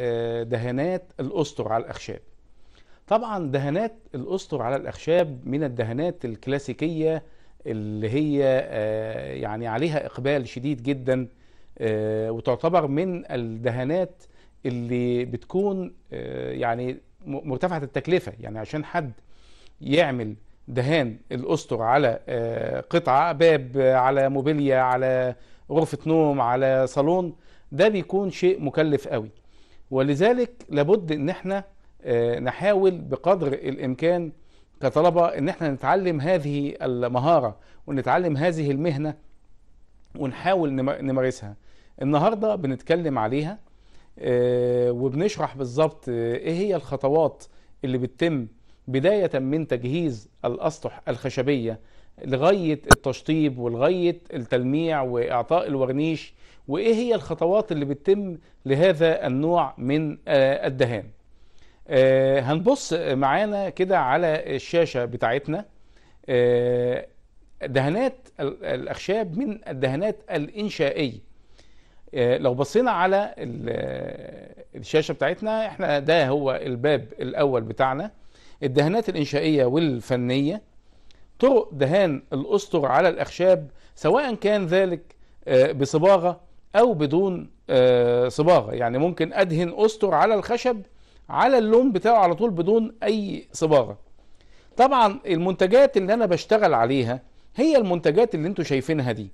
آه، دهانات الاسطر على الاخشاب طبعا دهانات الاسطر على الاخشاب من الدهانات الكلاسيكيه اللي هي آه، يعني عليها اقبال شديد جدا آه، وتعتبر من الدهانات اللي بتكون يعني مرتفعه التكلفه يعني عشان حد يعمل دهان الاسطر على قطعه باب على موبيليا على غرفه نوم على صالون ده بيكون شيء مكلف قوي ولذلك لابد ان احنا آه، نحاول بقدر الامكان كطلبه ان احنا نتعلم هذه المهاره ونتعلم هذه المهنه ونحاول نمارسها النهارده بنتكلم عليها آه، وبنشرح بالظبط آه، ايه هي الخطوات اللي بتتم بدايه من تجهيز الاسطح الخشبيه لغايه التشطيب ولغايه التلميع واعطاء الورنيش وايه هي الخطوات اللي بتتم لهذا النوع من آه، الدهان آه، هنبص معانا كده على الشاشة بتاعتنا آه، دهانات الأخشاب من الدهانات الإنشائية لو بصينا على الشاشة بتاعتنا احنا ده هو الباب الأول بتاعنا الدهانات الإنشائية والفنية طرق دهان الأسطر على الأخشاب سواء كان ذلك بصباغة او بدون آه، صباغه يعني ممكن ادهن استر على الخشب على اللون بتاعه على طول بدون اي صباغه طبعا المنتجات اللي انا بشتغل عليها هي المنتجات اللي انتوا شايفينها دي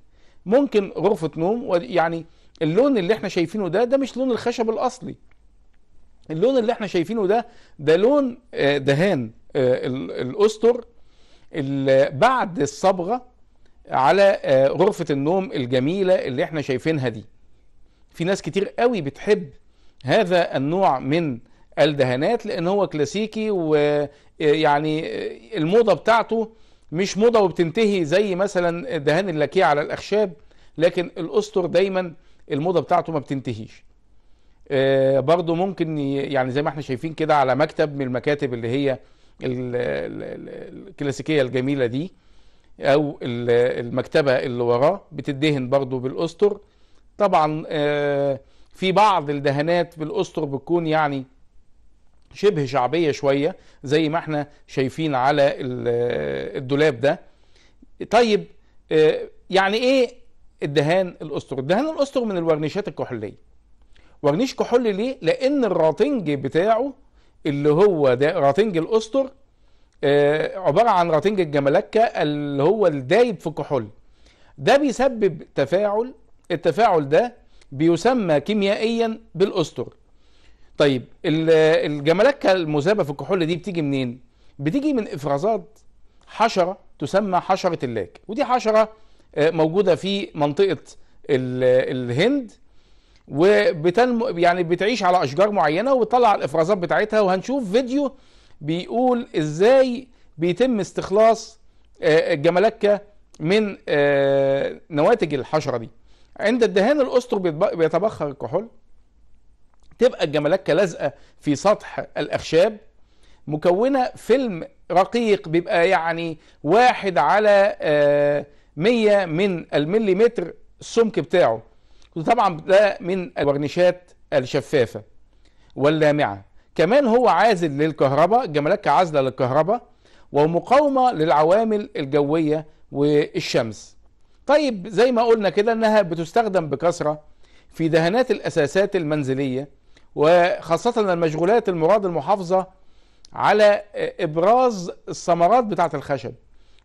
ممكن غرفه نوم يعني اللون اللي احنا شايفينه ده ده مش لون الخشب الاصلي اللون اللي احنا شايفينه ده ده لون آه، دهان آه، الاستر بعد الصبغه على آه، غرفة النوم الجميلة اللي احنا شايفينها دي في ناس كتير قوي بتحب هذا النوع من الدهانات لان هو كلاسيكي ويعني آه، آه، الموضة بتاعته مش موضة وبتنتهي زي مثلا دهان اللاكيه على الاخشاب لكن الاسطر دايما الموضة بتاعته ما بتنتهيش برضو ممكن يعني زي ما احنا شايفين كده على مكتب من المكاتب اللي هي الكلاسيكية الجميلة دي او المكتبه اللي وراه بتدهن برضو بالاسطر طبعا آه، في بعض الدهانات بالاسطر بتكون يعني شبه شعبيه شويه زي ما احنا شايفين على الدولاب ده طيب آه، يعني ايه الدهان الاسطر الدهان الاسطر من الورنيشات الكحوليه ورنيش كحولي ليه لان الراتنج بتاعه اللي هو ده راتنج الاسطر آه، عباره عن رتنج الجمالكه اللي هو الدايب في الكحول ده بيسبب تفاعل التفاعل ده بيسمى كيميائيا بالاسطر طيب الجمالكه المذابه في الكحول دي بتيجي منين بتيجي من افرازات حشره تسمى حشره اللاك ودي حشره آه، موجوده في منطقه الهند وبتنمو يعني بتعيش على اشجار معينه وبتطلع الافرازات بتاعتها وهنشوف فيديو بيقول ازاي بيتم استخلاص الجمالكة آه، من آه، نواتج الحشرة دي عند الدهان الأسطر بيتبخر الكحول تبقى الجمالكة لازقة في سطح الأخشاب مكونة فيلم رقيق بيبقى يعني واحد على آه، مية من المليمتر السمك بتاعه وطبعا ده من الورنيشات الشفافة واللامعة كمان هو عازل للكهرباء جمالك عازلة للكهرباء ومقاومة للعوامل الجوية والشمس طيب زي ما قلنا كده انها بتستخدم بكثرة في دهانات الاساسات المنزلية وخاصة المشغولات المراد المحافظة على ابراز الثمرات بتاعة الخشب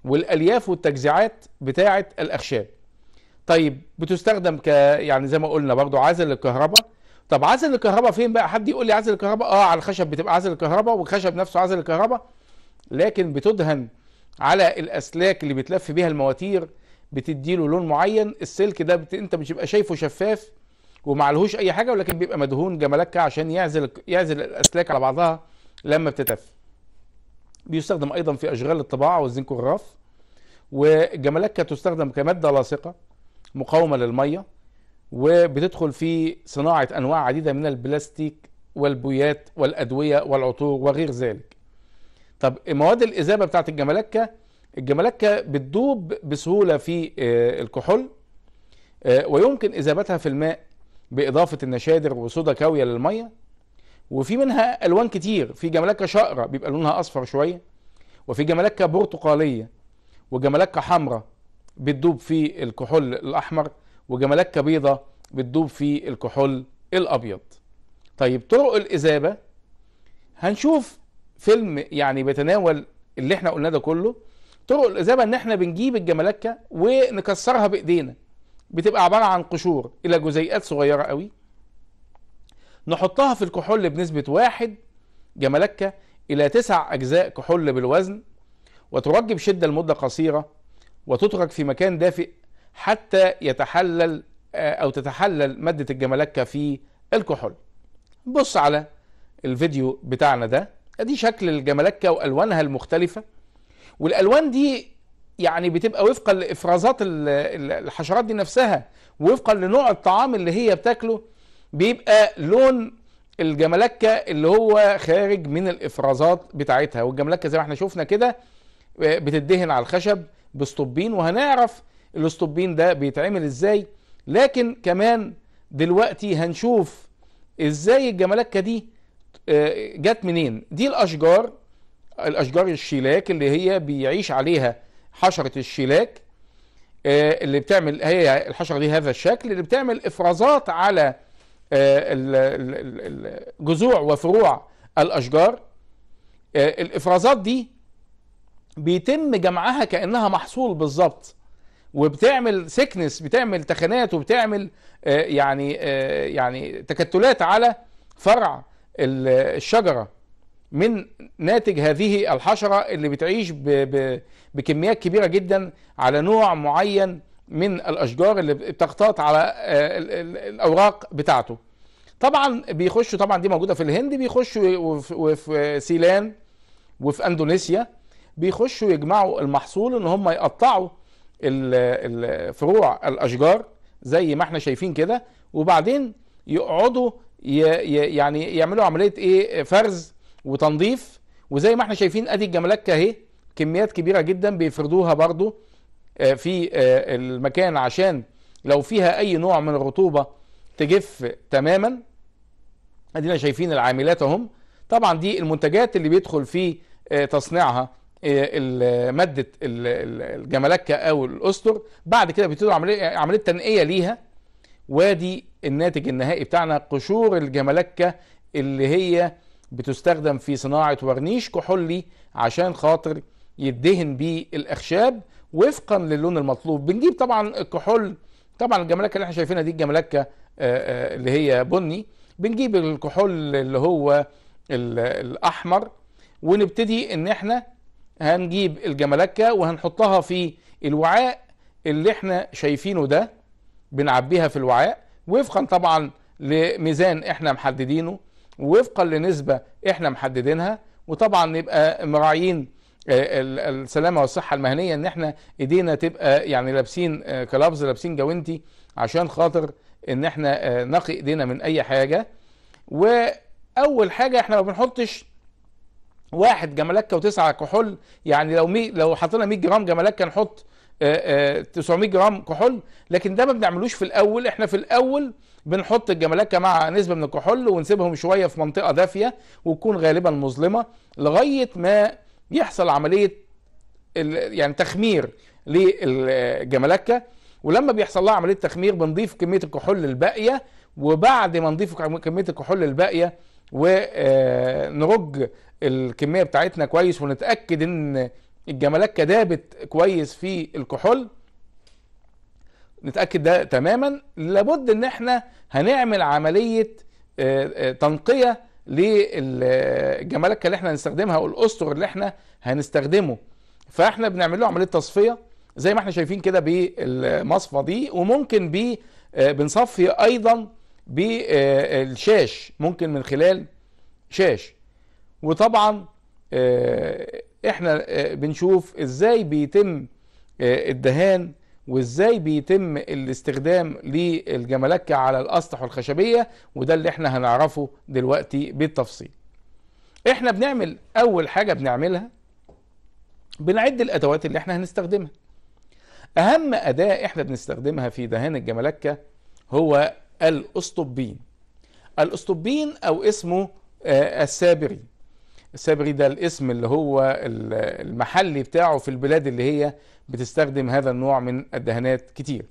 والالياف والتجزيعات بتاعة الاخشاب طيب بتستخدم ك يعني زي ما قلنا برضو عازل للكهرباء طب عزل الكهرباء فين بقى حد يقول لي عزل الكهرباء اه على الخشب بتبقى عزل الكهرباء والخشب نفسه عزل الكهرباء لكن بتدهن على الاسلاك اللي بتلف بيها المواتير بتدي له لون معين السلك ده بت... انت مش بيبقى شايفه شفاف وما عليهوش اي حاجه ولكن بيبقى مدهون جملكه عشان يعزل يعزل الاسلاك على بعضها لما بتتف بيستخدم ايضا في اشغال الطباعه والزنك الرف والجملكه تستخدم كماده لاصقه مقاومه للميه وبتدخل في صناعة أنواع عديدة من البلاستيك والبويات والأدوية والعطور وغير ذلك طب مواد الإذابة بتاعت الجمالكة الجمالكة بتدوب بسهولة في آه، الكحول آه، ويمكن إذابتها في الماء بإضافة النشادر وصودا كاوية للمية وفي منها ألوان كتير في جمالكة شقرة بيبقى لونها أصفر شوية وفي جمالكة برتقالية وجمالكة حمراء بتدوب في الكحول الأحمر وجملكة بيضة بتدوب في الكحول الأبيض طيب طرق الإذابة هنشوف فيلم يعني بيتناول اللي احنا قلناه ده كله طرق الإذابة إن احنا بنجيب الجمالكة ونكسرها بإيدينا بتبقى عبارة عن قشور إلى جزيئات صغيرة قوي نحطها في الكحول بنسبة واحد جمالكة إلى تسع أجزاء كحول بالوزن وترج بشدة لمدة قصيرة وتترك في مكان دافئ حتى يتحلل آه، أو تتحلل مادة الجمالكه في الكحول بص على الفيديو بتاعنا ده ادي شكل الجمالكه وألوانها المختلفة والألوان دي يعني بتبقى وفقا لإفرازات الحشرات دي نفسها وفقا لنوع الطعام اللي هي بتاكله بيبقى لون الجملكة اللي هو خارج من الإفرازات بتاعتها والجملكة زي ما احنا شفنا كده آه، بتدهن على الخشب بسطوبين وهنعرف الاستوبين ده بيتعمل ازاي لكن كمان دلوقتي هنشوف ازاي الجمالكة دي آه، جت منين دي الاشجار الاشجار الشيلاك اللي هي بيعيش عليها حشرة الشيلاك آه، اللي بتعمل هي الحشرة دي هذا الشكل اللي بتعمل افرازات على آه، جذوع وفروع الاشجار الافرازات دي بيتم جمعها كانها محصول بالظبط وبتعمل سكنس بتعمل تخانات وبتعمل آه، يعني آه، يعني تكتلات على فرع الشجره من ناتج هذه الحشره اللي بتعيش بكميات كبيره جدا على نوع معين من الاشجار اللي بتغطاط على آه، الاوراق بتاعته طبعا بيخشوا طبعا دي موجوده في الهند بيخشوا وفي سيلان وفي اندونيسيا بيخشوا يجمعوا المحصول ان هم يقطعوا فروع الاشجار زي ما احنا شايفين كده وبعدين يقعدوا يعني يعملوا عمليه ايه فرز وتنظيف وزي ما احنا شايفين ادي الجملات كاهي كميات كبيره جدا بيفردوها برضو آه، في آه، المكان عشان لو فيها اي نوع من الرطوبه تجف تماما ادينا شايفين العاملات اهم طبعا دي المنتجات اللي بيدخل في آه، تصنيعها إيه، ماده الجملكه او الاسطر بعد كده بيبتدوا عمليه عمليه تنقيه ليها وادي الناتج النهائي بتاعنا قشور الجملكه اللي هي بتستخدم في صناعه ورنيش كحولي عشان خاطر يدهن بيه الاخشاب وفقا للون المطلوب بنجيب طبعا الكحول طبعا الجملكه اللي احنا شايفينها دي الجملكه آه، آه، اللي هي بني بنجيب الكحول اللي هو الاحمر ونبتدي ان احنا هنجيب الجملكة وهنحطها في الوعاء اللي احنا شايفينه ده بنعبيها في الوعاء وفقا طبعا لميزان احنا محددينه ووفقا لنسبة احنا محددينها وطبعا نبقى مراعيين آه، السلامة والصحة المهنية ان احنا ايدينا تبقى يعني لابسين كلابز آه، لابسين جوانتي عشان خاطر ان احنا آه، نقي ايدينا من اي حاجة واول حاجة احنا ما بنحطش واحد جملكه وتسعه كحول يعني لو مي لو حطينا 100 جرام جمالكه نحط 900 آه، آه، جرام كحول لكن ده ما بنعملوش في الاول احنا في الاول بنحط الجمالكه مع نسبه من الكحول ونسيبهم شويه في منطقه دافيه وتكون غالبا مظلمه لغايه ما يحصل عمليه يعني تخمير للجمالكه ولما بيحصل لها عمليه تخمير بنضيف كميه الكحول الباقيه وبعد ما نضيف كميه الكحول الباقيه ونرج آه، الكميه بتاعتنا كويس ونتاكد ان الجمالات كدابت كويس في الكحول نتاكد ده تماما لابد ان احنا هنعمل عمليه آه، آه، تنقيه للجمالكه اللي احنا هنستخدمها والاسطر اللي احنا هنستخدمه فاحنا بنعمل له عمليه تصفيه زي ما احنا شايفين كده بالمصفى دي وممكن بي آه، بنصفي ايضا بالشاش ممكن من خلال شاش وطبعا آه، احنا آه، بنشوف ازاي بيتم آه، الدهان وازاي بيتم الاستخدام للجملكة على الاسطح والخشبية وده اللي احنا هنعرفه دلوقتي بالتفصيل احنا بنعمل اول حاجة بنعملها بنعد الادوات اللي احنا هنستخدمها اهم اداة احنا بنستخدمها في دهان الجملكة هو الاسطبين الاسطبين او اسمه السابرين سبري ده الاسم اللي هو المحلي بتاعه في البلاد اللي هي بتستخدم هذا النوع من الدهانات كتير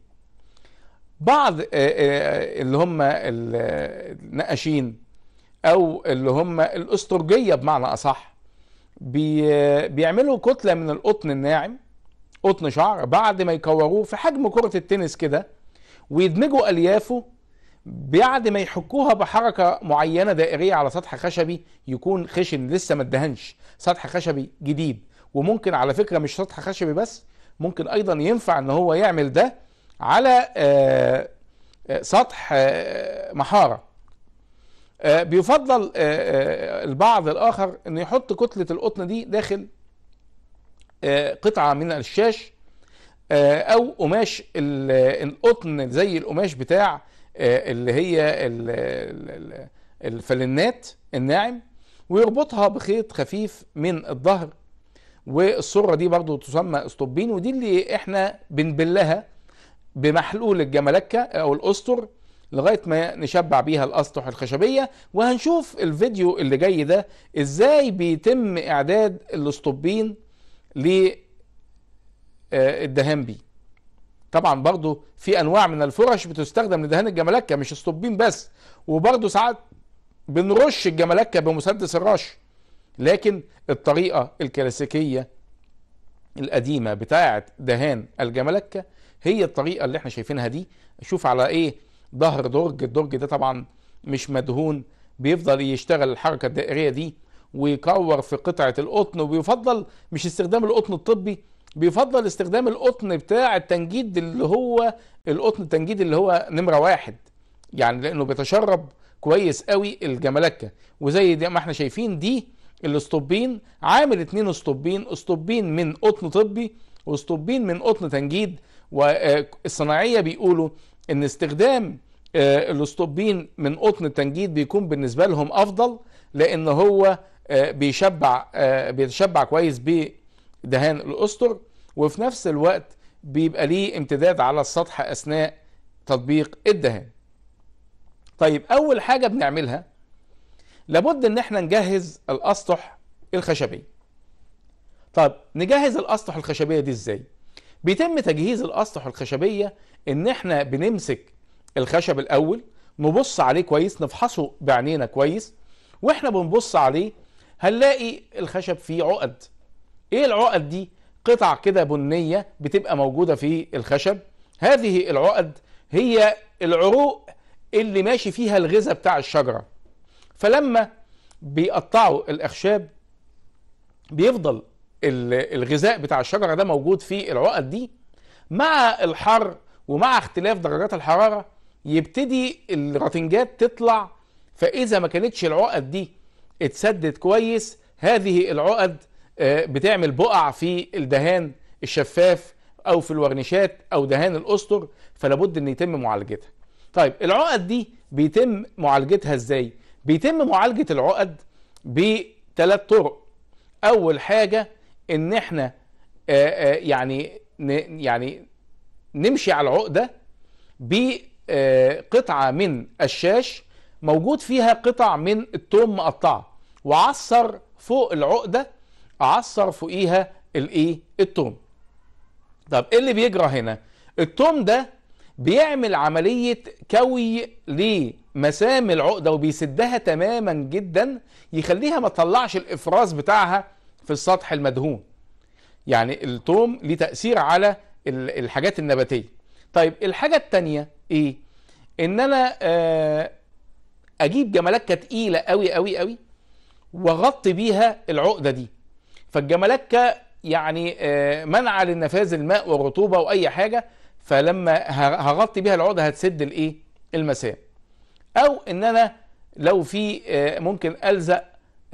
بعض آه، آه، اللي هم النقاشين او اللي هم الاسترجيه بمعنى اصح بيعملوا كتله من القطن الناعم قطن شعر بعد ما يكوروه في حجم كره التنس كده ويدمجوا اليافه بعد ما يحكوها بحركه معينه دائريه على سطح خشبي يكون خشن لسه ما اتدهنش سطح خشبي جديد وممكن على فكره مش سطح خشبي بس ممكن ايضا ينفع ان هو يعمل ده على آه، آه، سطح آه، محاره بيفضل البعض الاخر انه يحط كتله القطن دي داخل قطعه من الشاش او قماش القطن زي القماش بتاع آه، اللي هي الفلنات الناعم ويربطها بخيط خفيف من الظهر والصره دي برضو تسمى استوبين ودي اللي احنا بنبلها بمحلول الجملكه او الاسطر لغايه ما نشبع بيها الاسطح الخشبيه وهنشوف الفيديو اللي جاي ده ازاي بيتم اعداد الاسطوبين للدهان بيه طبعا برضو في انواع من الفرش بتستخدم لدهان الجملكه مش اسطوبين بس وبرضو ساعات بنرش الجملكه بمسدس الرش لكن الطريقه الكلاسيكيه القديمه بتاعه دهان الجملكه هي الطريقه اللي احنا شايفينها دي شوف على ايه ظهر درج الدرج ده طبعا مش مدهون بيفضل يشتغل الحركه الدائريه دي ويكور في قطعه القطن وبيفضل مش استخدام القطن الطبي بيفضل استخدام القطن بتاع التنجيد اللي هو القطن التنجيد اللي هو نمره واحد يعني لانه بيتشرب كويس قوي الجملكه وزي دي ما احنا شايفين دي الاسطوبين عامل اتنين اسطوبين اسطوبين من قطن طبي واسطوبين من قطن تنجيد والصناعيه بيقولوا ان استخدام آه، الاسطوبين من قطن التنجيد بيكون بالنسبه لهم افضل لان هو آه، بيشبع آه، بيتشبع كويس بدهان الاسطر وفي نفس الوقت بيبقى ليه امتداد على السطح أثناء تطبيق الدهان طيب أول حاجة بنعملها لابد ان احنا نجهز الاسطح الخشبيه طب نجهز الاسطح الخشبيه دي ازاي بيتم تجهيز الاسطح الخشبيه ان احنا بنمسك الخشب الاول نبص عليه كويس نفحصه بعينينا كويس واحنا بنبص عليه هنلاقي الخشب فيه عقد ايه العقد دي قطع كده بنية بتبقى موجودة في الخشب هذه العقد هي العروق اللي ماشي فيها الغذاء بتاع الشجرة فلما بيقطعوا الأخشاب بيفضل الغذاء بتاع الشجرة ده موجود في العقد دي مع الحر ومع اختلاف درجات الحرارة يبتدي الرتنجات تطلع فإذا ما كانتش العقد دي اتسدت كويس هذه العقد آه، بتعمل بقع في الدهان الشفاف او في الورنيشات او دهان الاسطر فلابد ان يتم معالجتها طيب العقد دي بيتم معالجتها ازاي بيتم معالجه العقد بثلاث طرق اول حاجه ان احنا آه، آه، يعني يعني نمشي على العقده بقطعه من الشاش موجود فيها قطع من التوم مقطعه وعصر فوق العقده اعصر فوقيها الايه التوم طب ايه اللي بيجرى هنا التوم ده بيعمل عملية كوي لمسام العقدة وبيسدها تماما جدا يخليها ما تطلعش الإفراز بتاعها في السطح المدهون يعني التوم ليه تأثير على الحاجات النباتية طيب الحاجة التانية ايه ان انا آه، اجيب جملكة تقيلة قوي قوي قوي واغطي بيها العقدة دي فالجمالكة يعني آه، منع للنفاذ الماء والرطوبة وأي حاجة فلما هغطي بيها العقدة هتسد الإيه المسام أو إن أنا لو في آه، ممكن ألزق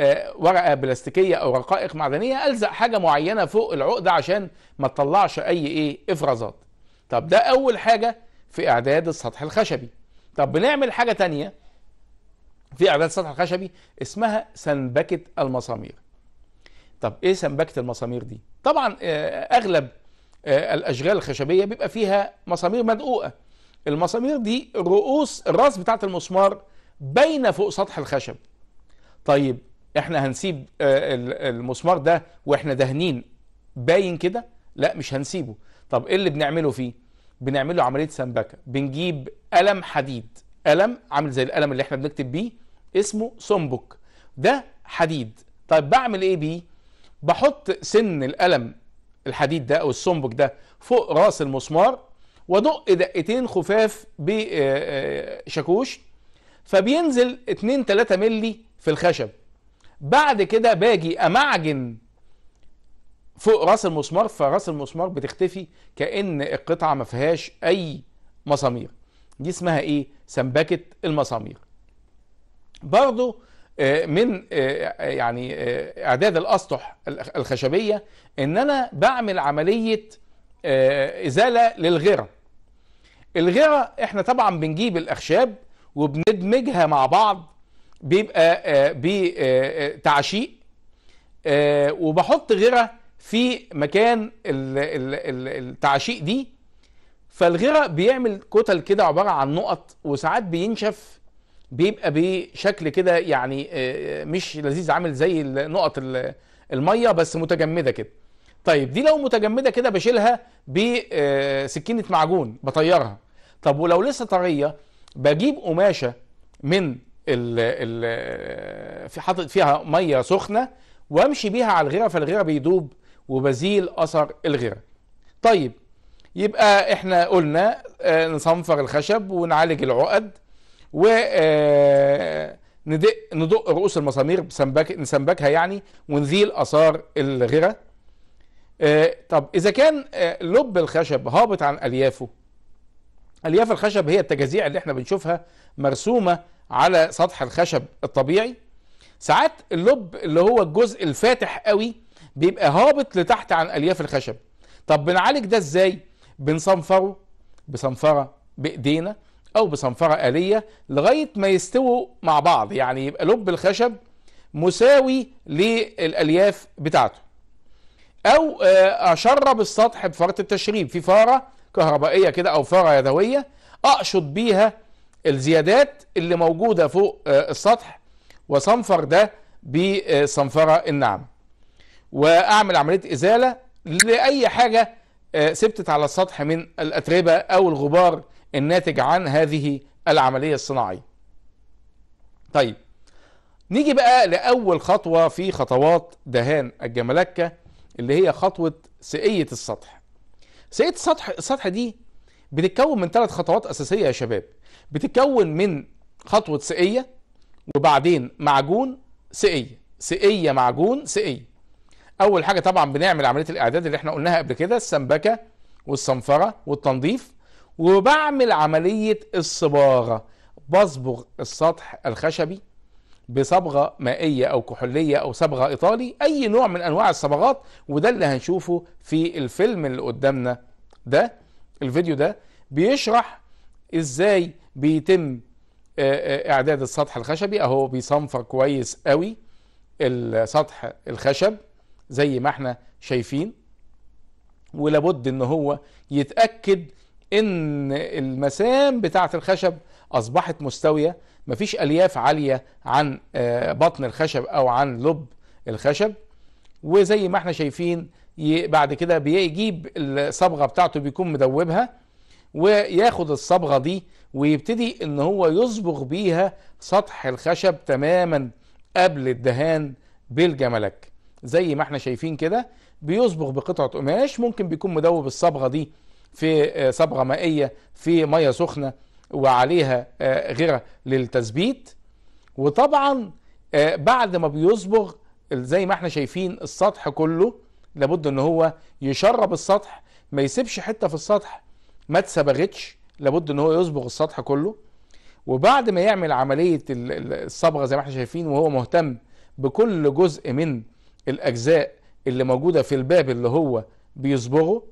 آه، ورقة بلاستيكية أو رقائق معدنية ألزق حاجة معينة فوق العقدة عشان ما تطلعش أي إيه إفرازات طب ده أول حاجة في إعداد السطح الخشبي طب بنعمل حاجة تانية في إعداد السطح الخشبي اسمها سنبكة المسامير طب ايه سمبكه المسامير دي طبعا آه، اغلب آه، الاشغال الخشبيه بيبقى فيها مسامير مدقوقه المسامير دي رؤوس الراس بتاعه المسمار باينه فوق سطح الخشب طيب احنا هنسيب آه، المسمار ده واحنا دهنين باين كده لا مش هنسيبه طب ايه اللي بنعمله فيه بنعمله عمليه سمبكه بنجيب قلم حديد قلم عامل زي القلم اللي احنا بنكتب بيه اسمه سمبك ده حديد طيب بعمل ايه بيه بحط سن القلم الحديد ده او السنبك ده فوق راس المسمار وادق دقتين خفاف بشاكوش آه، آه، فبينزل 2 3 مللي في الخشب بعد كده باجي امعجن فوق راس المسمار فراس المسمار بتختفي كان القطعه ما فيهاش اي مسامير دي اسمها ايه سمبكه المسامير برضو آه، من آه، يعني آه، اعداد الاسطح الخشبيه ان انا بعمل عمليه ازاله للغيره الغيره احنا طبعا بنجيب الاخشاب وبندمجها مع بعض بيبقى بتعشيق وبحط غيره في مكان التعشيق دي فالغيره بيعمل كتل كده عباره عن نقط وساعات بينشف بيبقى بشكل كده يعني آه، آه، مش لذيذ عامل زي نقط الميه بس متجمده كده طيب دي لو متجمده كده بشيلها بسكينه معجون بطيرها طب ولو لسه طريه بجيب قماشه من ال ال في حاطط فيها ميه سخنه وامشي بيها على الغيره فالغيره بيدوب وبزيل اثر الغيره طيب يبقى احنا قلنا آه، نصنفر الخشب ونعالج العقد و ندق آه، ندق رؤوس المسامير بسنبك نسنبكها يعني ونزيل اثار الغيره آه، طب اذا كان آه، لب الخشب هابط عن اليافه الياف الخشب هي التجزيع اللي احنا بنشوفها مرسومه على سطح الخشب الطبيعي ساعات اللب اللي هو الجزء الفاتح قوي بيبقى هابط لتحت عن الياف الخشب طب بنعالج ده ازاي بنصنفره بصنفره بايدينا او بصنفره آليه لغايه ما يستووا مع بعض يعني يبقى لب الخشب مساوي للالياف بتاعته او آه، اشرب السطح بفاره التشريب في فاره كهربائيه كده او فاره يدويه اقشط بيها الزيادات اللي موجوده فوق آه، السطح وصنفر ده بالصنفره الناعمه واعمل عمليه ازاله لاي حاجه ثبتت آه، على السطح من الاتربه او الغبار الناتج عن هذه العملية الصناعية طيب نيجي بقى لأول خطوة في خطوات دهان الجملكة اللي هي خطوة سقية السطح سقية السطح السطح دي بتتكون من ثلاث خطوات أساسية يا شباب بتتكون من خطوة سقية وبعدين معجون سقية سقية معجون سقية أول حاجة طبعا بنعمل عملية الإعداد اللي احنا قلناها قبل كده السمبكة والصنفرة والتنظيف وبعمل عملية الصباغة بصبغ السطح الخشبي بصبغه مائيه او كحوليه او صبغه ايطالي اي نوع من انواع الصبغات وده اللي هنشوفه في الفيلم اللي قدامنا ده الفيديو ده بيشرح ازاي بيتم آه، آه، اعداد السطح الخشبي اهو بيصنفر كويس قوي السطح الخشب زي ما احنا شايفين ولابد ان هو يتاكد ان المسام بتاعه الخشب اصبحت مستويه مفيش الياف عاليه عن آه، بطن الخشب او عن لب الخشب وزي ما احنا شايفين بعد كده بيجيب الصبغه بتاعته بيكون مدوبها وياخد الصبغه دي ويبتدي ان هو يصبغ بيها سطح الخشب تماما قبل الدهان بالجملك زي ما احنا شايفين كده بيصبغ بقطعه قماش ممكن بيكون مدوب الصبغه دي في آه، صبغه مائيه في ميه سخنه وعليها آه، غيره للتثبيت وطبعا آه، بعد ما بيصبغ زي ما احنا شايفين السطح كله لابد ان هو يشرب السطح ما يسيبش حته في السطح ما اتصبغتش لابد ان هو يصبغ السطح كله وبعد ما يعمل عمليه الصبغه زي ما احنا شايفين وهو مهتم بكل جزء من الاجزاء اللي موجوده في الباب اللي هو بيصبغه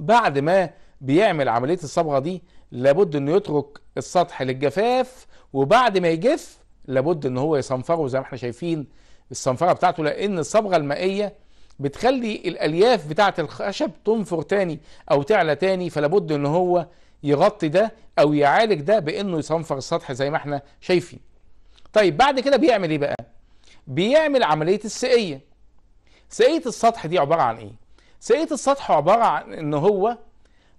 بعد ما بيعمل عملية الصبغة دي لابد انه يترك السطح للجفاف وبعد ما يجف لابد ان هو يصنفره زي ما احنا شايفين الصنفرة بتاعته لان الصبغة المائية بتخلي الالياف بتاعة الخشب تنفر تاني او تعلى تاني فلابد ان هو يغطي ده او يعالج ده بانه يصنفر السطح زي ما احنا شايفين طيب بعد كده بيعمل ايه بقى بيعمل عملية السقية سقية السطح دي عبارة عن ايه سقية السطح عبارة عن ان هو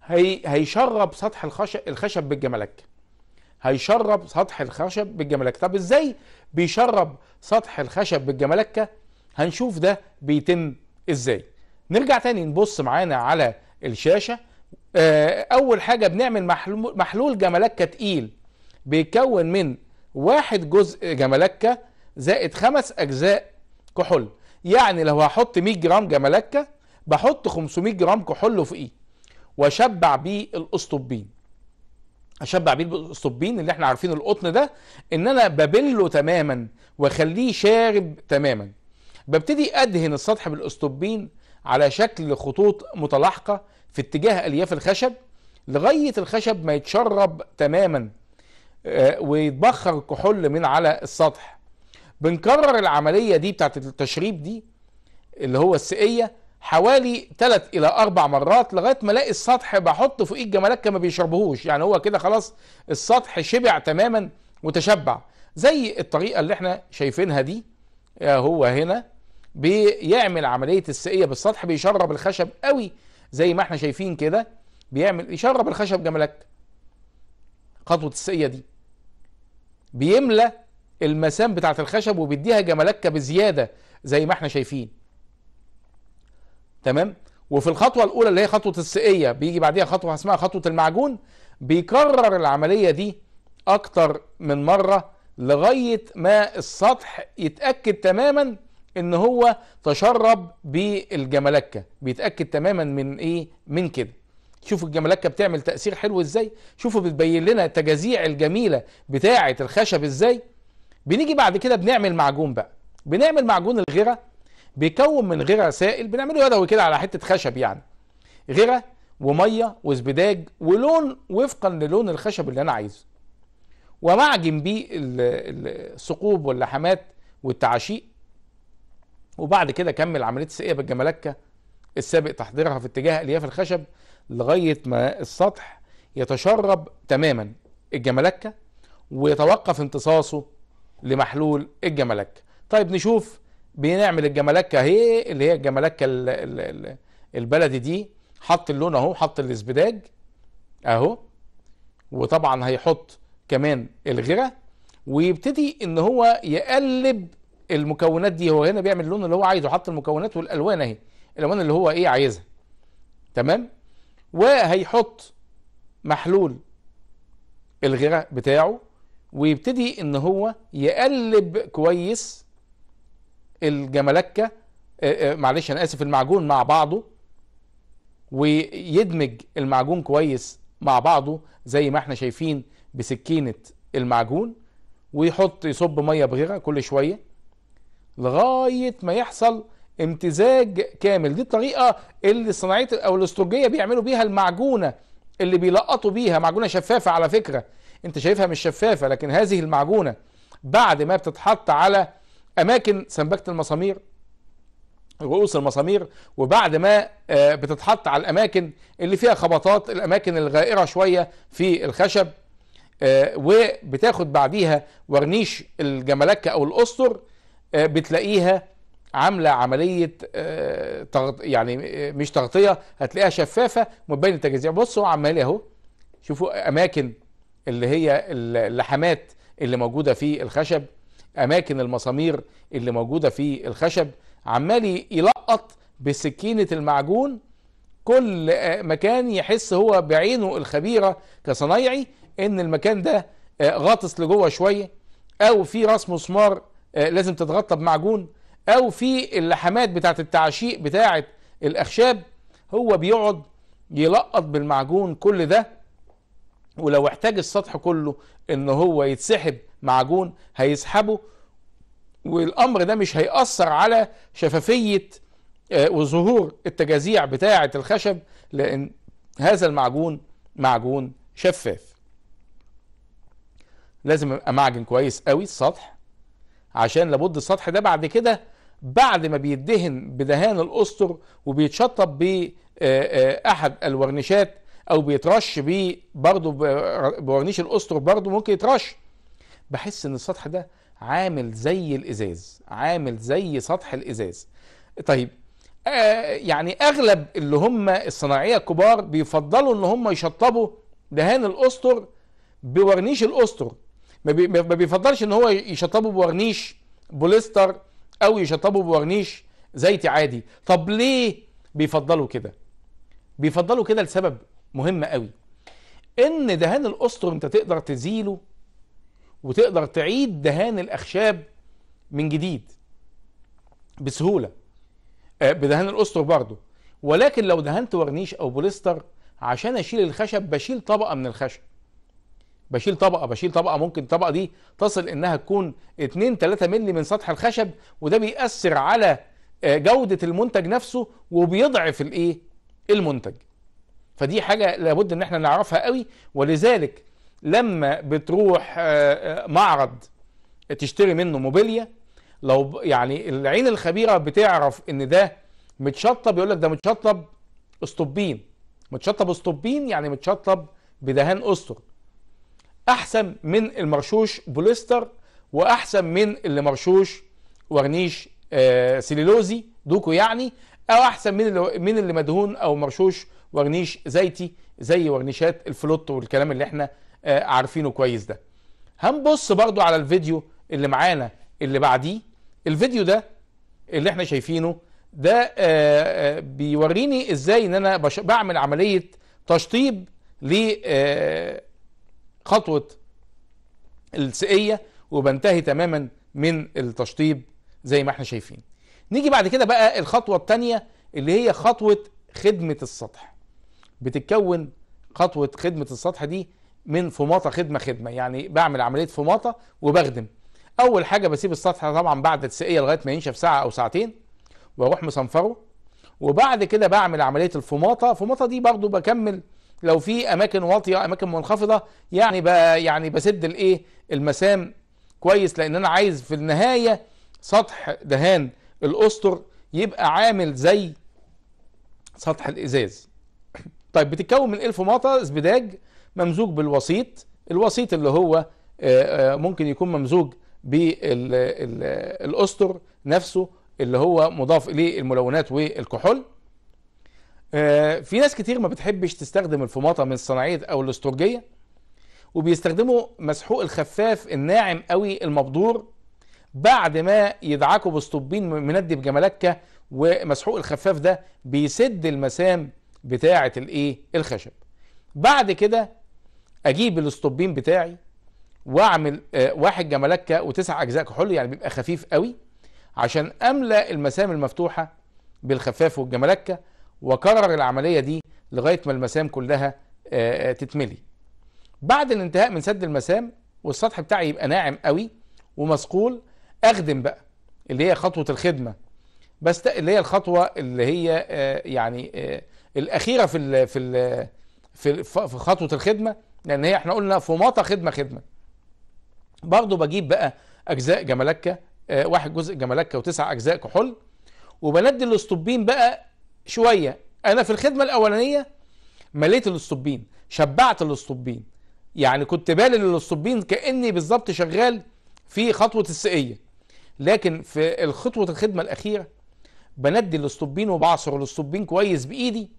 هي هيشرب سطح الخشب الخشب بالجملك هيشرب سطح الخشب بالجملكة طب ازاي بيشرب سطح الخشب بالجملكة هنشوف ده بيتم ازاي نرجع تاني نبص معانا على الشاشة آه، اول حاجة بنعمل محلول جملكة تقيل بيتكون من واحد جزء جملكة زائد خمس اجزاء كحول يعني لو هحط 100 جرام جملكة بحط 500 جرام كحول في ايه واشبع بيه الاسطوبين اشبع بيه الاسطوبين اللي احنا عارفين القطن ده ان انا ببله تماما واخليه شارب تماما ببتدي ادهن السطح بالاسطوبين على شكل خطوط متلاحقه في اتجاه الياف الخشب لغايه الخشب ما يتشرب تماما آه، ويتبخر الكحول من على السطح بنكرر العمليه دي بتاعت التشريب دي اللي هو السقيه حوالي ثلاث الى اربع مرات لغايه ما الاقي السطح بحط فوقيه الجملكه ما بيشربهوش يعني هو كده خلاص السطح شبع تماما وتشبع زي الطريقه اللي احنا شايفينها دي آه، هو هنا بيعمل عمليه السقيه بالسطح بيشرب الخشب قوي زي ما احنا شايفين كده بيعمل يشرب الخشب جمالك خطوه السقيه دي بيملى المسام بتاعه الخشب وبيديها جمالكه بزياده زي ما احنا شايفين تمام وفي الخطوه الاولى اللي هي خطوه السقيه بيجي بعديها خطوه اسمها خطوه المعجون بيكرر العمليه دي اكتر من مره لغايه ما السطح يتاكد تماما ان هو تشرب بالجملكه بيتاكد تماما من ايه من كده شوفوا الجملكه بتعمل تاثير حلو ازاي شوفوا بتبين لنا التجازيع الجميله بتاعه الخشب ازاي بنيجي بعد كده بنعمل معجون بقى بنعمل معجون الغيره بيكون من غير سائل بنعمله يدوي كده على حته خشب يعني غيره وميه وزبداج ولون وفقا للون الخشب اللي انا عايزه ومعجن بيه الثقوب واللحمات والتعشيق وبعد كده كمل عمليه السقيه بالجملكه السابق تحضيرها في اتجاه الياف الخشب لغايه ما السطح يتشرب تماما الجملكه ويتوقف امتصاصه لمحلول الجملكه طيب نشوف بنعمل الجمالكه اهي اللي هي الجمالكه البلدي دي حط اللون اهو حط الاسبداج اهو وطبعا هيحط كمان الغره ويبتدي ان هو يقلب المكونات دي هو هنا بيعمل اللون اللي هو عايزه حط المكونات والالوان اهي الالوان اللي هو ايه عايزها تمام وهيحط محلول الغيره بتاعه ويبتدي ان هو يقلب كويس الجملكه آه، آه، معلش انا اسف المعجون مع بعضه ويدمج المعجون كويس مع بعضه زي ما احنا شايفين بسكينه المعجون ويحط يصب ميه بغيره كل شويه لغايه ما يحصل امتزاج كامل دي الطريقه اللي صناعيه او الاسترجيه بيعملوا بيها المعجونه اللي بيلقطوا بيها معجونه شفافه على فكره انت شايفها مش شفافه لكن هذه المعجونه بعد ما بتتحط على اماكن سمبكه المسامير رؤوس المسامير وبعد ما آه، بتتحط على الاماكن اللي فيها خبطات الاماكن الغائره شويه في الخشب آه، وبتاخد بعديها ورنيش الجملكه او الاسطر آه، بتلاقيها عامله عمليه يعني مش تغطيه هتلاقيها شفافه وبين التجزيع بصوا عمال اهو شوفوا اماكن اللي هي اللحمات اللي موجوده في الخشب اماكن المسامير اللي موجوده في الخشب عمال يلقط بسكينه المعجون كل مكان يحس هو بعينه الخبيره كصنايعي ان المكان ده آه، غاطس لجوه شويه او في راس مسمار آه، لازم تتغطى بمعجون او في اللحمات بتاعه التعشيق بتاعه الاخشاب هو بيقعد يلقط بالمعجون كل ده ولو احتاج السطح كله ان هو يتسحب معجون هيسحبه والامر ده مش هيأثر على شفافية آه، وظهور التجازيع بتاعة الخشب لان هذا المعجون معجون شفاف لازم ابقى معجن كويس قوي السطح عشان لابد السطح ده بعد كده بعد ما بيدهن بدهان الاسطر وبيتشطب باحد آه، آه، الورنيشات او بيترش بيه برضه بورنيش الاسطر برضه ممكن يترش بحس ان السطح ده عامل زي الازاز عامل زي سطح الازاز طيب آه يعني اغلب اللي هم الصناعيه الكبار بيفضلوا ان هم يشطبوا دهان الاسطر بورنيش الاسطر ما, ما بيفضلش ان هو يشطبه بورنيش بوليستر او يشطبه بورنيش زيتي عادي طب ليه بيفضلوا كده بيفضلوا كده لسبب مهمه قوي ان دهان الاسطر انت تقدر تزيله وتقدر تعيد دهان الاخشاب من جديد بسهوله آه، بدهان الاسطر برضه ولكن لو دهنت ورنيش او بوليستر عشان اشيل الخشب بشيل طبقه من الخشب بشيل طبقه بشيل طبقه ممكن الطبقه دي تصل انها تكون 2 3 مللي من سطح الخشب وده بيأثر على آه، جوده المنتج نفسه وبيضعف الايه المنتج فدي حاجه لابد ان احنا نعرفها قوي ولذلك لما بتروح آه، آه، معرض تشتري منه موبيليا لو يعني العين الخبيره بتعرف ان ده متشطب يقول لك ده متشطب اسطوبين متشطب اسطوبين يعني متشطب بدهان اسطر احسن من المرشوش بوليستر واحسن من اللي مرشوش ورنيش آه، سيلولوزي دوكو يعني او احسن من اللي من اللي مدهون او مرشوش ورنيش زيتي زي ورنيشات الفلوت والكلام اللي احنا آه، عارفينه كويس ده هنبص برضو على الفيديو اللي معانا اللي بعديه الفيديو ده اللي احنا شايفينه ده آه، آه، بيوريني ازاي ان انا بعمل عملية تشطيب لخطوة السقية وبنتهي تماما من التشطيب زي ما احنا شايفين نيجي بعد كده بقى الخطوة التانية اللي هي خطوة خدمة السطح بتتكون خطوه خدمه السطح دي من فماطه خدمه خدمه يعني بعمل عمليه فماطه وبخدم اول حاجه بسيب السطح طبعا بعد تسقيه لغايه ما ينشف ساعه او ساعتين واروح مصنفره وبعد كده بعمل عمليه الفماطه الفماطه دي برضو بكمل لو في اماكن واطيه اماكن منخفضه يعني ب... يعني بسد الايه المسام كويس لان انا عايز في النهايه سطح دهان الاسطر يبقى عامل زي سطح الازاز طيب بتتكون من مطا زبداج ممزوج بالوسيط الوسيط اللي هو آه، آه، ممكن يكون ممزوج بالاسطر نفسه اللي هو مضاف اليه الملونات والكحول آه، في ناس كتير ما بتحبش تستخدم الفوماطه من الصناعيه او الاسترجيه وبيستخدموا مسحوق الخفاف الناعم قوي المبدور بعد ما يدعكوا بسطوبين مندي بجملكه ومسحوق الخفاف ده بيسد المسام بتاعه الايه الخشب بعد كده اجيب الاسطوبين بتاعي واعمل آه، واحد جمالكة وتسع اجزاء كحول يعني بيبقى خفيف قوي عشان املا المسام المفتوحه بالخفاف والجمالكة واكرر العمليه دي لغايه ما المسام كلها آه، آه، تتملي بعد الانتهاء من سد المسام والسطح بتاعي يبقى ناعم قوي ومصقول اخدم بقى اللي هي خطوه الخدمه بس اللي هي الخطوه اللي هي يعني الاخيره في الـ في الـ في الـ في خطوه الخدمه لان هي احنا قلنا فماطه خدمه خدمه برضو بجيب بقى اجزاء جملكه آه، واحد جزء جملكه وتسع اجزاء كحول وبندي الاسطوبين بقى شويه انا في الخدمه الاولانيه مليت الاسطوبين شبعت الاسطوبين يعني كنت بالي للاسطوبين كاني بالظبط شغال في خطوه السقيه لكن في الخطوه الخدمه الاخيره بندي الاسطوبين وبعصر الاسطوبين كويس بايدي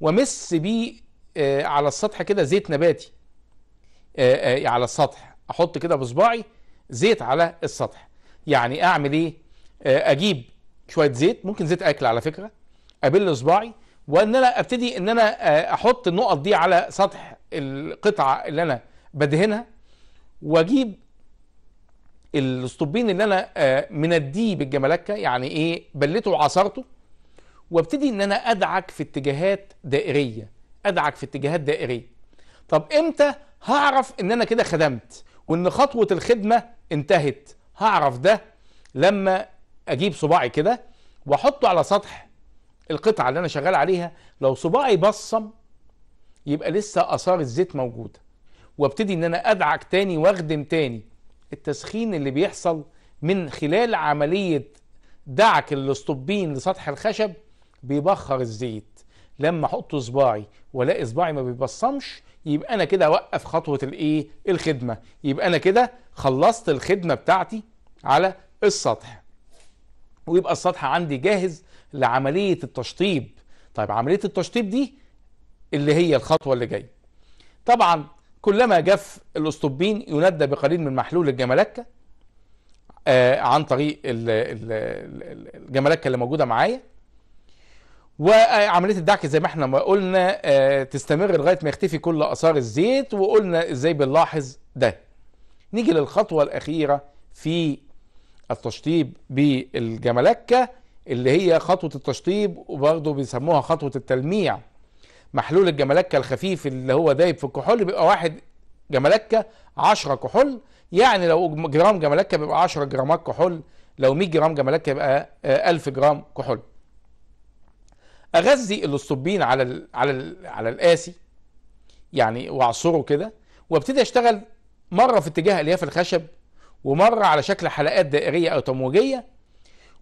وامس بيه آه، على السطح كده زيت نباتي آه، آه، يعني على السطح احط كده بصباعي زيت على السطح يعني اعمل ايه اجيب شويه زيت ممكن زيت اكل على فكره ابل صباعي وان انا ابتدي ان انا احط النقط دي على سطح القطعه اللي انا بدهنها واجيب الاسطوبين اللي انا منديه بالجملكه يعني ايه بلته وعصرته وابتدي ان انا ادعك في اتجاهات دائريه ادعك في اتجاهات دائريه طب امتى هعرف ان انا كده خدمت وان خطوه الخدمه انتهت هعرف ده لما اجيب صباعي كده واحطه على سطح القطعه اللي انا شغال عليها لو صباعي بصم يبقى لسه اثار الزيت موجوده وابتدي ان انا ادعك تاني واخدم تاني التسخين اللي بيحصل من خلال عمليه دعك الاسطوبين لسطح الخشب بيبخر الزيت لما احط صباعي والاقي صباعي ما بيبصمش يبقى انا كده اوقف خطوه الايه الخدمه يبقى انا كده خلصت الخدمه بتاعتي على السطح ويبقى السطح عندي جاهز لعمليه التشطيب طيب عمليه التشطيب دي اللي هي الخطوه اللي جايه طبعا كلما جف الاسطوبين يندى بقليل من محلول الجملكه آه عن طريق الجملكه اللي موجوده معايا وعمليه الدعك زي ما احنا قلنا آه، تستمر لغايه ما يختفي كل اثار الزيت وقلنا ازاي بنلاحظ ده نيجي للخطوه الاخيره في التشطيب بالجملكه اللي هي خطوه التشطيب وبرضه بيسموها خطوه التلميع محلول الجملكه الخفيف اللي هو دايب في الكحول بيبقى واحد جملكه 10 كحول يعني لو جرام جملكه بيبقى 10 جرامات كحول لو 100 جرام جملكه يبقى 1000 آه، جرام كحول اغذي الاسطوبين على الـ على الـ على القاسي يعني واعصره كده وابتدي اشتغل مره في اتجاه الياف الخشب ومره على شكل حلقات دائريه او تمويجيه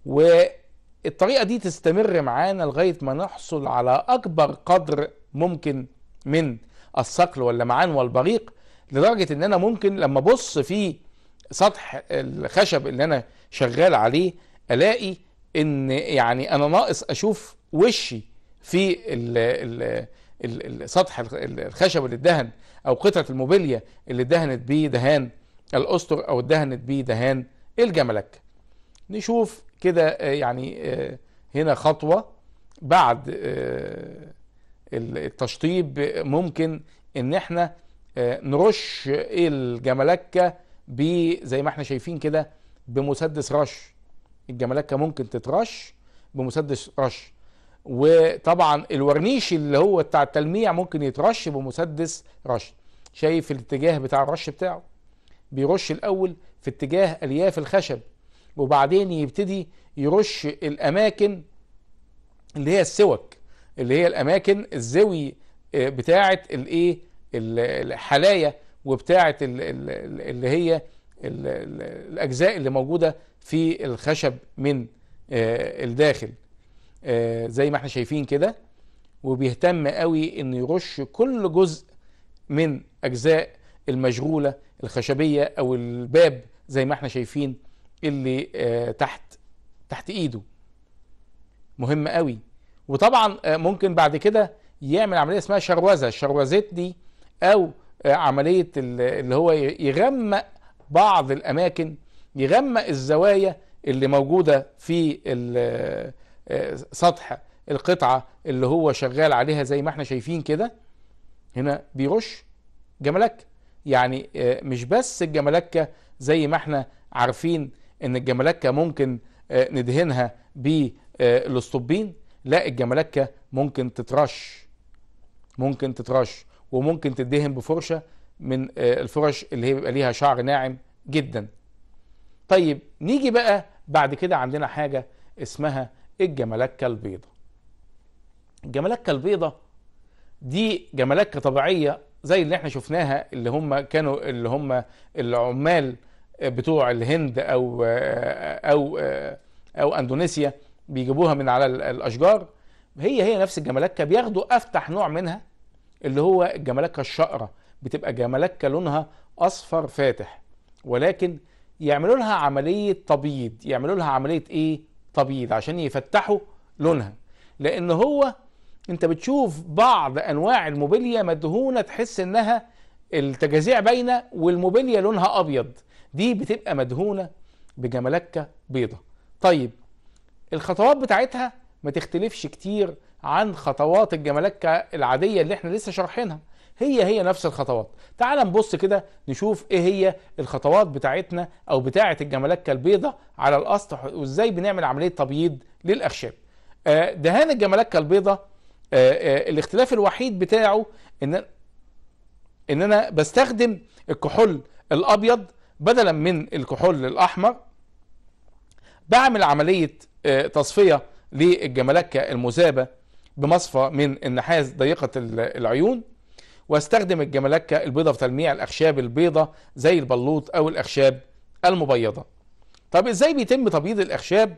والطريقه دي تستمر معانا لغايه ما نحصل على اكبر قدر ممكن من الصقل واللمعان والبريق لدرجه ان انا ممكن لما ابص في سطح الخشب اللي انا شغال عليه الاقي ان يعني انا ناقص اشوف وشي في الـ الـ الـ السطح الخشب اللي اتدهن او قطعه الموبيليا اللي اتدهنت بيه دهان الاسطر او اتدهنت بيه دهان إيه الجملك نشوف كده آه، يعني آه، هنا خطوه بعد آه، التشطيب ممكن ان احنا نرش إيه الجملكه زي ما احنا شايفين كده بمسدس رش الجملكه ممكن تترش بمسدس رش وطبعا الورنيش اللي هو بتاع التلميع ممكن يترش بمسدس رش شايف الاتجاه بتاع الرش بتاعه بيرش الاول في اتجاه الياف الخشب وبعدين يبتدي يرش الاماكن اللي هي السوك اللي هي الاماكن الزوي آه، بتاعه الايه الحلايا وبتاعه اللي هي الاجزاء اللي موجوده في الخشب من آه، الداخل آه، زي ما احنا شايفين كده وبيهتم قوي انه يرش كل جزء من اجزاء المشغوله الخشبيه او الباب زي ما احنا شايفين اللي آه، تحت تحت ايده مهم قوي وطبعا آه، ممكن بعد كده يعمل عمليه اسمها شروزه الشروزات دي او عمليه اللي هو يغمق بعض الاماكن يغمق الزوايا اللي موجوده في سطح القطعة اللي هو شغال عليها زي ما احنا شايفين كده هنا بيرش جملكة يعني آه، مش بس الجملكة زي ما احنا عارفين ان الجملكة ممكن آه، ندهنها بالاسطوبين آه، لا الجملكة ممكن تترش ممكن تترش وممكن تدهن بفرشة من الفرش اللي هي بيبقى ليها شعر ناعم جدا طيب نيجي بقى بعد كده عندنا حاجة اسمها الجمالكة البيضة الجمالكة البيضة دي جمالكة طبيعية زي اللي احنا شفناها اللي هم كانوا اللي هم العمال بتوع الهند او او او اندونيسيا بيجيبوها من على الاشجار هي هي نفس الجمالكة بياخدوا افتح نوع منها اللي هو الجمالكة الشقره بتبقى جمالكة لونها اصفر فاتح ولكن يعملوا لها عمليه تبييض يعملوا لها عمليه ايه تبييض عشان يفتحوا لونها لان هو انت بتشوف بعض انواع الموبيليا مدهونه تحس انها التجاذيع باينه والموبيليا لونها ابيض دي بتبقى مدهونه بجملكه بيضه طيب الخطوات بتاعتها ما تختلفش كتير عن خطوات الجملكه العاديه اللي احنا لسه شارحينها هي هي نفس الخطوات تعال نبص كده نشوف ايه هي الخطوات بتاعتنا او بتاعه الجمالكة البيضاء على الاسطح وازاي بنعمل عمليه تبييض للاخشاب آه، دهان الجمالكة البيضاء آه، آه، الاختلاف الوحيد بتاعه ان ان انا بستخدم الكحول الابيض بدلا من الكحول الاحمر بعمل عمليه تصفيه للجمالكة المذابه بمصفى من النحاس ضيقه العيون واستخدم الجملكة البيضة في تلميع الأخشاب البيضة زي البلوط أو الأخشاب المبيضة طب إزاي بيتم تبييض الأخشاب؟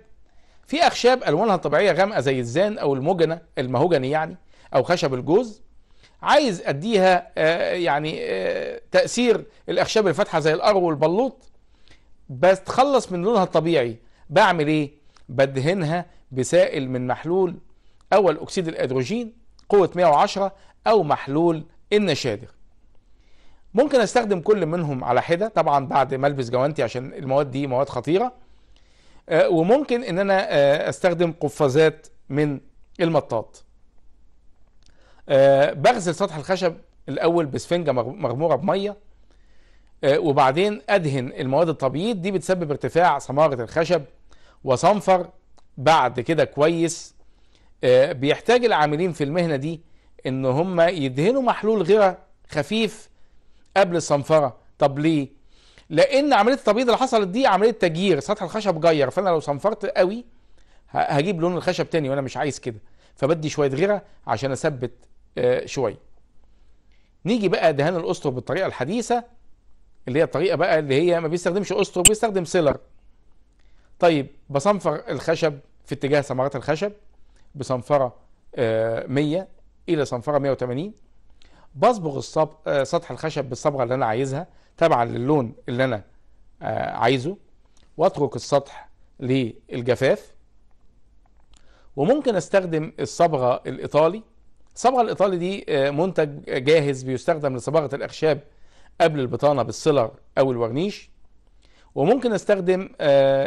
في أخشاب ألوانها الطبيعية غامقة زي الزان أو المجنة المهوجني يعني أو خشب الجوز عايز أديها آه، يعني آه، تأثير الأخشاب الفاتحة زي الأرو والبلوط بس تخلص من لونها الطبيعي بعمل إيه؟ بدهنها بسائل من محلول أول أكسيد الأدروجين قوة 110 أو محلول النشادر ممكن استخدم كل منهم على حده طبعا بعد ما البس جوانتي عشان المواد دي مواد خطيره آه، وممكن ان انا آه، استخدم قفازات من المطاط آه، بغسل سطح الخشب الاول بسفنجه مغموره بميه وبعدين ادهن المواد التبييض دي بتسبب ارتفاع سمارة الخشب وصنفر بعد كده كويس بيحتاج العاملين في المهنه دي ان هم يدهنوا محلول غيره خفيف قبل الصنفره طب ليه لان عمليه التبييض اللي حصلت دي عمليه تجيير سطح الخشب جير فانا لو صنفرت قوي هجيب لون الخشب تاني وانا مش عايز كده فبدي شويه غيره عشان اثبت آه، شويه نيجي بقى دهان الاسطر بالطريقه الحديثه اللي هي الطريقه بقى اللي هي ما بيستخدمش اسطر بيستخدم سيلر طيب بصنفر الخشب في اتجاه ثمرات الخشب بصنفره 100 آه، الى صنفره 180 بصبغ الصب... آه، سطح الخشب بالصبغه اللي انا عايزها تبعا للون اللي انا آه، عايزه واترك السطح للجفاف وممكن استخدم الصبغه الايطالي الصبغه الايطالي دي آه، منتج جاهز بيستخدم لصباغه الاخشاب قبل البطانه بالسيلر او الورنيش وممكن استخدم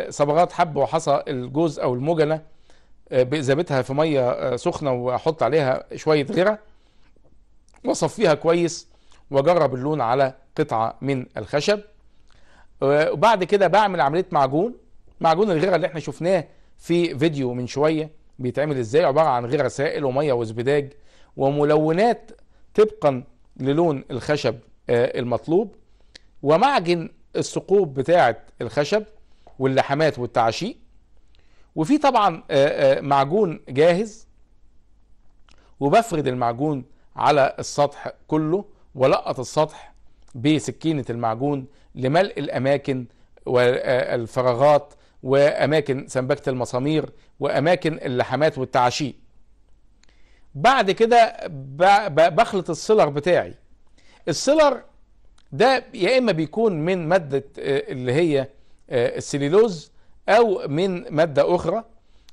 صبغات حب وحصى الجوز او المجله آه، بإزازتها في مية آه، سخنة وأحط عليها شوية غيرة واصفيها كويس واجرب اللون على قطعة من الخشب آه، وبعد كده بعمل عملية معجون معجون الغيرة اللي احنا شفناه في فيديو من شوية بيتعمل ازاي عبارة عن غيرة سائل ومية وزبداج وملونات طبقا للون الخشب المطلوب ومعجن الثقوب بتاعة الخشب واللحمات والتعشيق وفي طبعا معجون جاهز وبفرد المعجون على السطح كله ولقط السطح بسكينة المعجون لملء الأماكن والفراغات وأماكن سنبكة المسامير وأماكن اللحمات والتعشيق بعد كده بخلط السيلر بتاعي السيلر ده يا إما بيكون من مادة اللي هي السليلوز او من ماده اخرى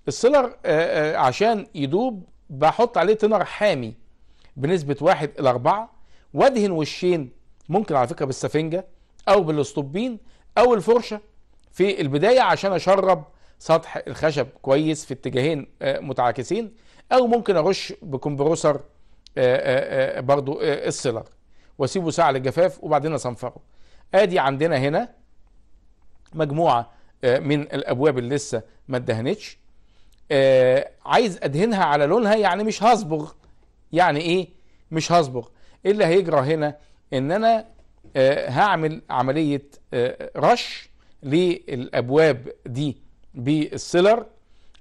السيلر آه، آه، عشان يدوب بحط عليه تنر حامي بنسبه 1 الى 4 وادهن وشين ممكن على فكره بالسفنجه او بالاسطوبين او الفرشه في البدايه عشان اشرب سطح الخشب كويس في اتجاهين آه، متعاكسين او ممكن ارش بكمبروسر برضو السيلر واسيبه ساعه للجفاف وبعدين اصنفره ادي عندنا هنا مجموعه آه، من الابواب اللي لسه ما اتدهنتش آه، عايز ادهنها على لونها يعني مش هصبغ يعني ايه مش هصبغ اللي هيجرى هنا ان انا آه، هعمل عمليه رش للابواب دي بالسيلر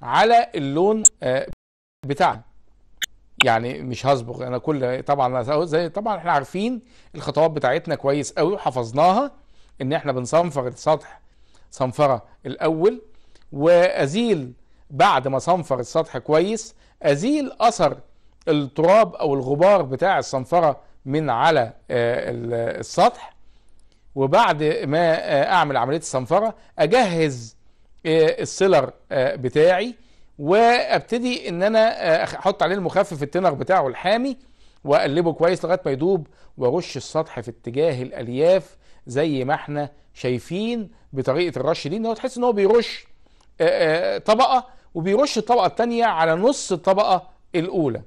على اللون بتاعها يعني مش هصبغ انا كل طبعا زي طبعا احنا عارفين الخطوات بتاعتنا كويس قوي وحفظناها ان احنا بنصنفر السطح صنفرة الأول وأزيل بعد ما صنفر السطح كويس أزيل أثر التراب أو الغبار بتاع الصنفرة من على آه، السطح وبعد ما آه، أعمل عملية الصنفرة أجهز آه، السيلر بتاعي وابتدي ان انا احط عليه المخفف التنر بتاعه الحامي واقلبه كويس لغايه ما يدوب وارش السطح في اتجاه الالياف زي ما احنا شايفين بطريقه الرش دي ان هو تحس ان هو بيرش طبقه وبيرش الطبقه الثانيه على نص الطبقه الاولى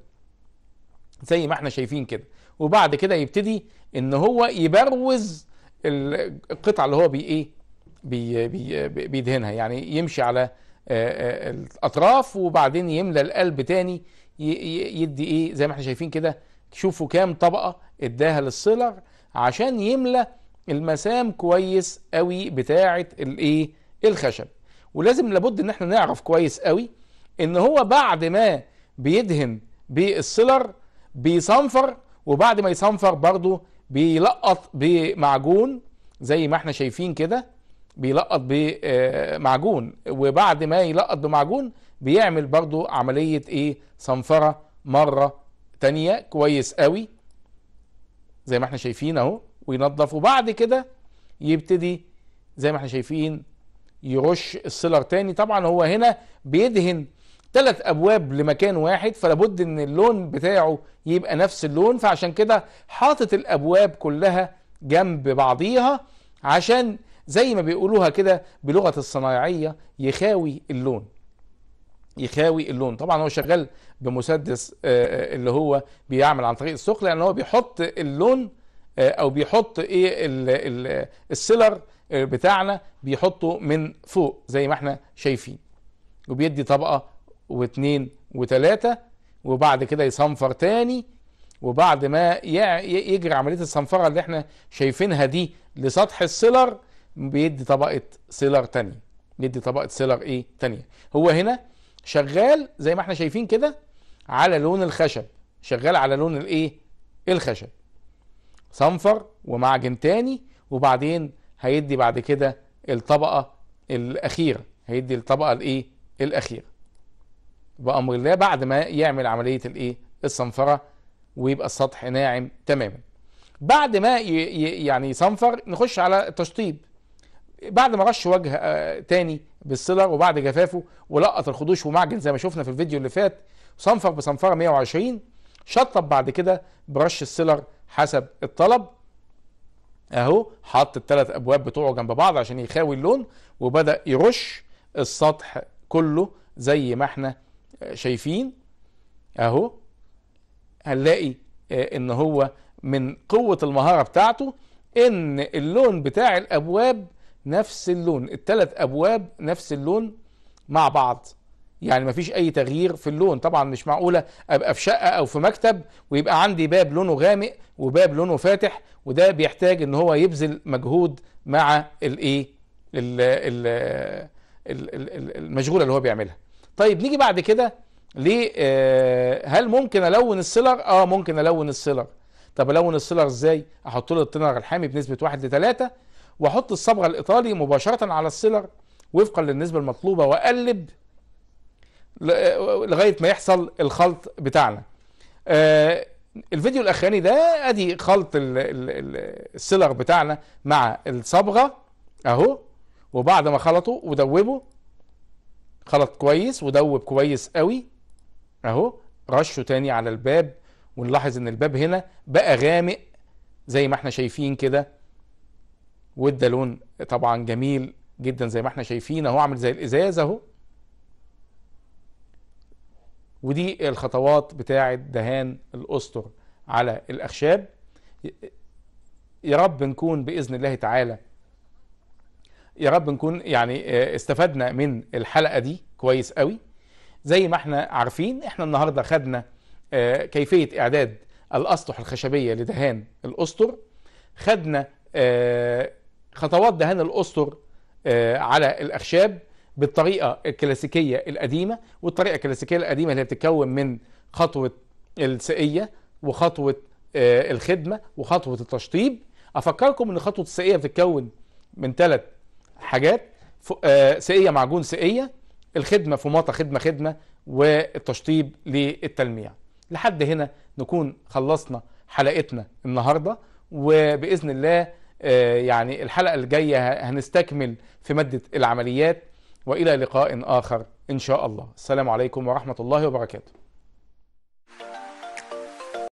زي ما احنا شايفين كده وبعد كده يبتدي ان هو يبروز القطعه اللي هو بي ايه بي بيدهنها يعني يمشي على الاطراف وبعدين يملى القلب تاني يدي ايه زي ما احنا شايفين كده شوفوا كام طبقه اداها للسيلر عشان يملى المسام كويس قوي بتاعه الايه الخشب ولازم لابد ان احنا نعرف كويس قوي ان هو بعد ما بيدهن بالسيلر بيصنفر وبعد ما يصنفر برضه بيلقط بمعجون زي ما احنا شايفين كده بيلقط بمعجون آه، وبعد ما يلقط بمعجون بيعمل برضو عملية ايه صنفرة مرة تانية كويس قوي زي ما احنا شايفين اهو وينظف وبعد كده يبتدي زي ما احنا شايفين يرش السيلر تاني طبعا هو هنا بيدهن ثلاث ابواب لمكان واحد فلابد ان اللون بتاعه يبقى نفس اللون فعشان كده حاطط الابواب كلها جنب بعضيها عشان زي ما بيقولوها كده بلغه الصنايعيه يخاوي اللون يخاوي اللون طبعا هو شغال بمسدس آه، آه، اللي هو بيعمل عن طريق السخ لان هو بيحط اللون آه، او بيحط ايه السيلر آه، بتاعنا بيحطه من فوق زي ما احنا شايفين وبيدي طبقه واثنين وثلاثه وبعد كده يصنفر تاني وبعد ما يجري عمليه الصنفره اللي احنا شايفينها دي لسطح السيلر بيدي طبقه سيلر تانية بيدي طبقه سيلر ايه تانية هو هنا شغال زي ما احنا شايفين كده على لون الخشب شغال على لون الايه الخشب صنفر ومعجن تاني وبعدين هيدي بعد كده الطبقة الأخيرة هيدي الطبقة الإيه الأخيرة بأمر الله بعد ما يعمل عملية الإيه الصنفرة ويبقى السطح ناعم تماما بعد ما يعني يصنفر نخش على التشطيب بعد ما رش وجه آه، تاني بالسيلر وبعد جفافه ولقط الخدوش ومعجن زي ما شفنا في الفيديو اللي فات صنفر بصنفره 120 شطب بعد كده برش السيلر حسب الطلب اهو حط الثلاث ابواب بتوعه جنب بعض عشان يخاوي اللون وبدا يرش السطح كله زي ما احنا آه، شايفين اهو هنلاقي آه، ان هو من قوه المهاره بتاعته ان اللون بتاع الابواب نفس اللون الثلاث ابواب نفس اللون مع بعض يعني مفيش اي تغيير في اللون طبعا مش معقوله ابقى في شقه او في مكتب ويبقى عندي باب لونه غامق وباب لونه فاتح وده بيحتاج ان هو يبذل مجهود مع الايه المشغوله اللي هو بيعملها طيب نيجي بعد كده ليه آه، هل ممكن الون السيلر اه ممكن الون السيلر طب الون السيلر ازاي احط له التنر الحامي بنسبه 1 ل 3 واحط الصبغه الايطالي مباشره على السيلر وفقا للنسبه المطلوبه واقلب لغايه ما يحصل الخلط بتاعنا آه، الفيديو الاخراني ده ادي خلط السلغ بتاعنا مع الصبغه اهو وبعد ما خلطه ودوبه خلط كويس ودوب كويس قوي اهو رشه تاني على الباب ونلاحظ ان الباب هنا بقى غامق زي ما احنا شايفين كده وادى لون طبعا جميل جدا زي ما احنا شايفين اهو عامل زي الازاز اهو ودي الخطوات بتاعة دهان الأسطر على الأخشاب يا رب نكون بإذن الله تعالى يا رب نكون يعني آه، استفدنا من الحلقة دي كويس قوي زي ما احنا عارفين احنا النهاردة خدنا آه، كيفية إعداد الأسطح الخشبية لدهان الأسطر خدنا آه، خطوات دهان الأسطر على الأخشاب بالطريقه الكلاسيكيه القديمه والطريقه الكلاسيكيه القديمه اللي بتتكون من خطوه السقيه وخطوه آه، الخدمه وخطوه التشطيب افكركم ان خطوه السقيه بتتكون من ثلاث حاجات آه، سقيه معجون سقيه الخدمه فماطه خدمه خدمه والتشطيب للتلميع لحد هنا نكون خلصنا حلقتنا النهارده وباذن الله آه، يعني الحلقه الجايه هنستكمل في ماده العمليات والى لقاء اخر ان شاء الله السلام عليكم ورحمه الله وبركاته